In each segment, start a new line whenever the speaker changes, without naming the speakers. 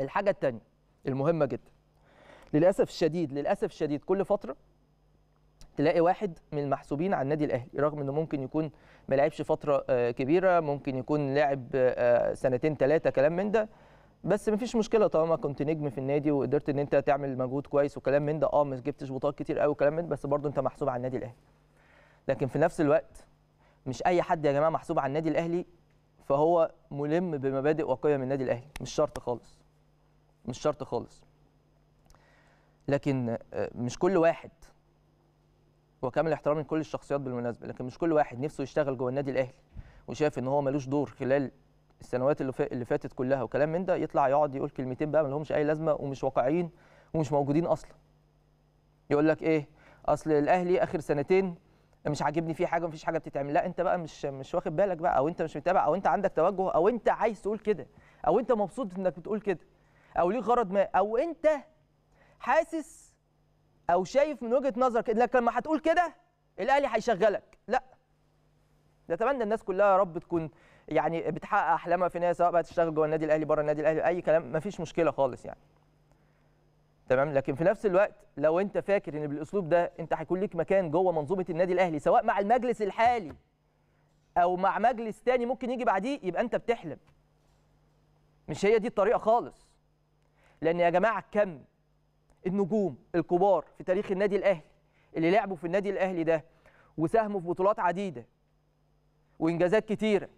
الحاجه التانية المهمه جدا للاسف الشديد للاسف الشديد كل فتره تلاقي واحد من المحسوبين على النادي الاهلي رغم انه ممكن يكون ما لعبش فتره آه، كبيره ممكن يكون لاعب آه، سنتين ثلاثه كلام من ده بس مفيش مشكله طالما كنت نجم في النادي وقدرت ان انت تعمل مجهود كويس وكلام من ده اه ما جبتش بطولات كتير قوي وكلام من ده بس برضه انت محسوب على النادي الاهلي لكن في نفس الوقت مش اي حد يا جماعه محسوب على النادي الاهلي فهو ملم بمبادئ وقيم النادي الاهلي مش شرط خالص مش شرط خالص لكن آه، مش كل واحد وكامل احترامي لكل الشخصيات بالمناسبه لكن مش كل واحد نفسه يشتغل جوه النادي الاهلي وشايف ان هو ملوش دور خلال السنوات اللي, اللي فاتت كلها وكلام من ده يطلع يقعد يقول كلمتين بقى ما لهمش اي لازمه ومش واقعيين ومش موجودين اصلا يقول لك ايه اصل الاهلي اخر سنتين مش عاجبني فيه حاجه ومفيش حاجه بتتعمل لا انت بقى مش مش واخد بالك بقى او انت مش متابع او انت عندك توجه او انت عايز تقول كده او انت مبسوط انك بتقول كده او ليه غرض ما او انت حاسس او شايف من وجهه نظرك انك لما هتقول كده الاهلي هيشغلك لا نتمنى الناس كلها يا رب تكون يعني بتحقق احلامها في ناس سواء بقى تشتغل جوه النادي الاهلي بره النادي الاهلي اي كلام مفيش مشكله خالص يعني تمام لكن في نفس الوقت لو انت فاكر ان بالاسلوب ده انت هيكون ليك مكان جوه منظومه النادي الاهلي سواء مع المجلس الحالي او مع مجلس تاني ممكن يجي بعديه يبقى انت بتحلم مش هي دي الطريقه خالص لان يا جماعه كم النجوم الكبار في تاريخ النادي الاهلي اللي لعبوا في النادي الاهلي ده وساهموا في بطولات عديده وانجازات كتيره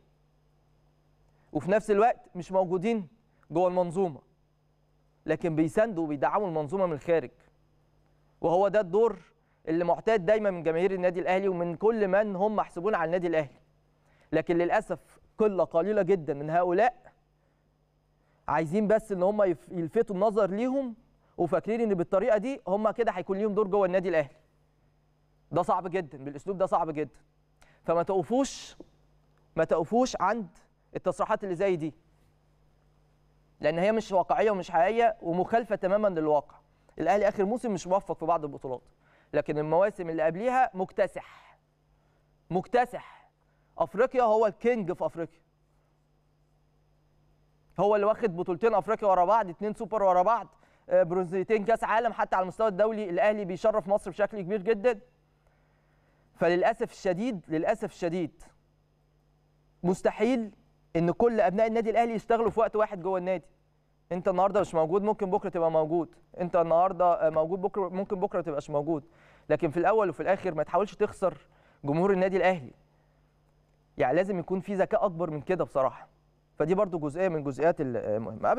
وفي نفس الوقت مش موجودين جوه المنظومه لكن بيساندوا وبيدعموا المنظومه من الخارج وهو ده الدور اللي معتاد دايما من جماهير النادي الاهلي ومن كل من هم محسوبون على النادي الاهلي لكن للاسف قله قليله جدا من هؤلاء عايزين بس ان هم يلفتوا النظر ليهم وفاكرين ان بالطريقه دي هم كده هيكون ليهم دور جوه النادي الاهلي ده صعب جدا بالاسلوب ده صعب جدا فما تقفوش ما تقفوش عند التصريحات اللي زي دي لان هي مش واقعيه ومش حقيقيه ومخالفه تماما للواقع الاهلي اخر موسم مش موفق في بعض البطولات لكن المواسم اللي قبليها مكتسح مكتسح افريقيا هو الكينج في افريقيا هو اللي واخد بطولتين افريقيا ورا بعض اثنين سوبر ورا بعض آه، برونزيتين كاس عالم حتى على المستوى الدولي الاهلي بيشرف مصر بشكل كبير جدا فللاسف الشديد للاسف الشديد مستحيل ان كل ابناء النادي الاهلي يشتغلوا في وقت واحد جوه النادي انت النهارده مش موجود ممكن بكره تبقى موجود انت النهارده آه، موجود بكره ممكن بكره تبقاش موجود لكن في الاول وفي الاخر ما تحاولش تخسر جمهور النادي الاهلي يعني لازم يكون في ذكاء اكبر من كده بصراحه فدي برضو جزئيه من جزئيات المهمه آه،